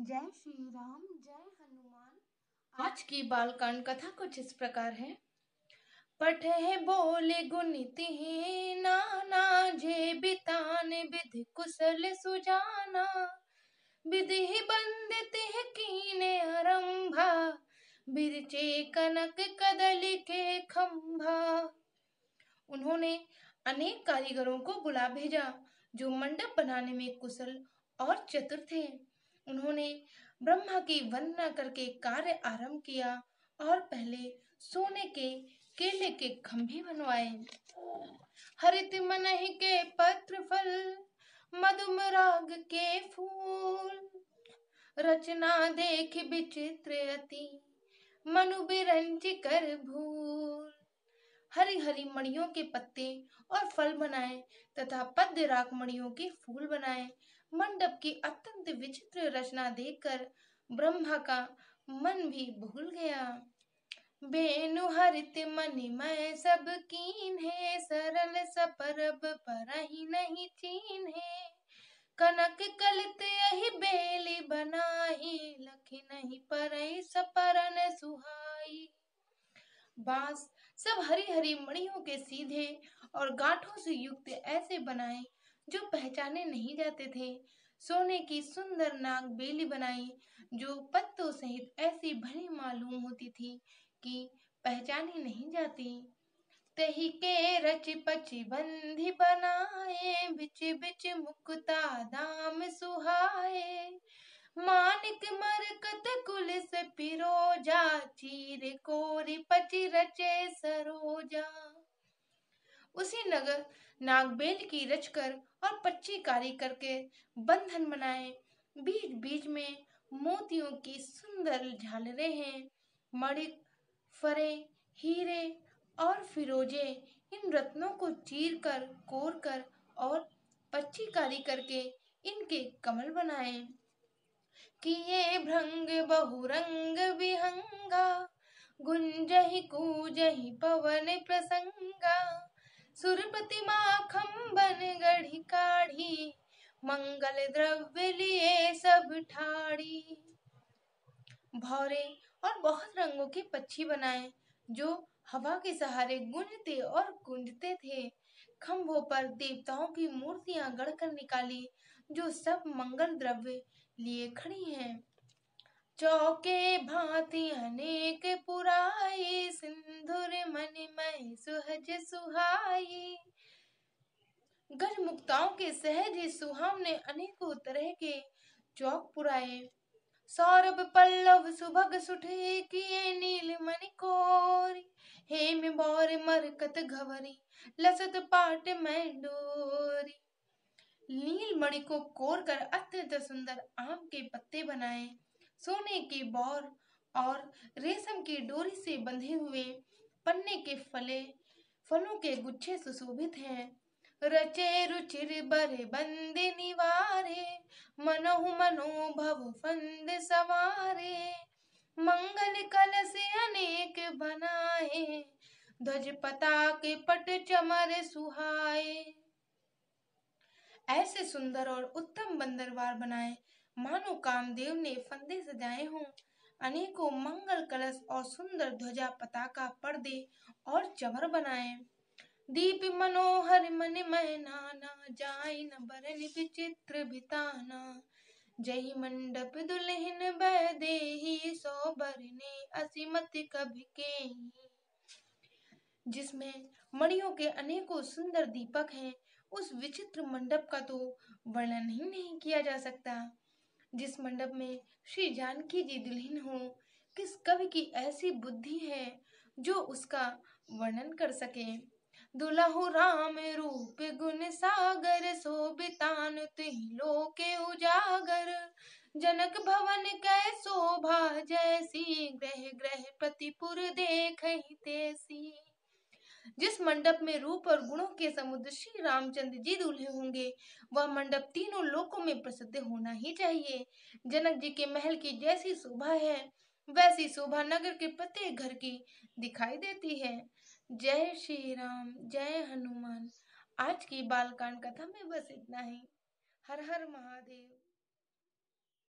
जय श्री राम जय हनुमान आज की बालकांड कथा कुछ इस प्रकार है पठे बोले गुणित नाना जे बितान विधि कुशल सुजाना विधि बंदित है कीने आरंभा बिरचे कनक कदल के खंभा उन्होंने अनेक कारीगरों को बुला भेजा जो मंडप बनाने में कुशल और चतुर थे उन्होंने ब्रह्मा की वंदना करके कार्य आरंभ किया और पहले सोने के केले के खंभे बनवाए हरित मन के पत्र फल मधुम राग के फूल रचना देख विचित्र अति मनु बिरंज कर भूल हरी हरी मणियों के पत्ते और फल बनाए तथा पद्य राग मणियों के फूल बनाए मंडप की अत्यंत विचित्र रचना देखकर ब्रह्मा का मन भी भूल गया बेनु हरित मनि मैं सब कीन है सरल सपरब पर ही नहीं चीन है कनक कलित यही बेली बनाई लख नहीं पर सपरन सुहाई बास सब हरी हरी मणियों के सीधे और गांठों से युक्त ऐसे बनाए जो पहचाने नहीं जाते थे सोने की सुंदर नाग बेली बनाई जो पत्तों सहित ऐसी भरी मालूम होती थी कि पहचानी नहीं जाती तही के रच पच बंधी बनाए बिच बिच मुक्ता दाम सुहाए मानिक मरकत कुलिस पिरोजा चीर कोरी पची रचे सरोजा उसी नगर नागबेल की रचकर और पच्ची कारी करके बंधन बनाए बीच बीच में मोतियों की सुंदर झालरे हैं मणिक फरे हीरे और फिरोजे इन रत्नों को चीर कर कोर कर और पच्ची कारी करके इनके कमल बनाए किए भ्रंग बहुरंग विहंगा गुंजहि कूजहि पवन प्रसंगा सुरपति बन गढ़ी काढ़ी मंगल द्रव्य लिए सब ठाड़ी भौरे और बहुत रंगों के पक्षी बनाए जो हवा के सहारे गुंजते और गुंजते थे खम्भों पर देवताओं की मूर्तियां गढ़कर निकाली जो सब मंगल द्रव्य लिए खड़ी हैं चौके भांति अनेक पुराई सिंधुर मन मई सुहज सुहाई गज मुक्ताओं के सहज ही सुहाम ने अनेकों तरह के चौक पुराए सौरभ पल्लव सुभग सुठे किए नील मणिकोरी हेम बौर मरकत घवरी लसत पाट मैं डोरी नील मणि को कोर कर अत्यंत सुंदर आम के पत्ते बनाए सोने के बौर और रेशम की डोरी से बंधे हुए पन्ने के फले फलों के गुच्छे सुशोभित हैं रचे रुचिर बरे बंदे निवारे मनोह मनोभव फंद सवारे मंगल कल से अनेक बनाए ध्वज पता के पट चमर सुहाए ऐसे सुंदर और उत्तम बंदरवार बनाए मानो कामदेव ने फंदे सजाए हों अनेकों मंगल कलश और सुंदर ध्वजा पताका पर्दे और चवर बनाए दीप मनोहर मन महनाना जाय न बरन विचित्र बिताना जय मंडप दुल्हन बह दे सो बरने असीमत कभी के जिसमें मणियों के अनेकों सुंदर दीपक हैं उस विचित्र मंडप का तो वर्णन ही नहीं किया जा सकता जिस मंडप में श्री जानकी जी दुल्हीन हो किस कवि की ऐसी बुद्धि है जो उसका वर्णन कर सके दुल्हो राम रूप गुण सागर शोभितान तुही के उजागर जनक भवन कै शोभा जैसी ग्रह ग्रह प्रतिपुर देख तैसी जिस मंडप में रूप और गुणों के समुद्र श्री रामचंद्र जी दूल्हे होंगे वह मंडप तीनों लोकों में प्रसिद्ध होना ही चाहिए जनक जी के महल की जैसी शोभा है वैसी शोभा नगर के प्रत्येक घर की दिखाई देती है जय श्री राम जय हनुमान आज की बालकांड कथा में बस इतना ही हर हर महादेव